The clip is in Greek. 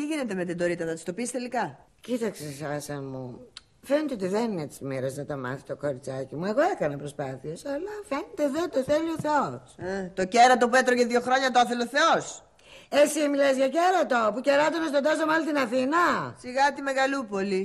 τι γίνεται με την Τωρίτα, θα τη το πεις τελικά. Κοίταξε, Σάσα μου. Φαίνεται ότι δεν είναι τη μοίρα να τα μάθει το κοριτσάκι μου. Εγώ έκανα προσπάθειες, αλλά φαίνεται δεν το θέλει ο Θεός. Ε, το κέρατο που έτρωγε δύο χρόνια το άθελε ο Θεός. Εσύ μιλάς για κέρατο που κεράτωνες στον τόσο μάλλον την Αθήνα. Σιγά τη Μεγαλούπολη.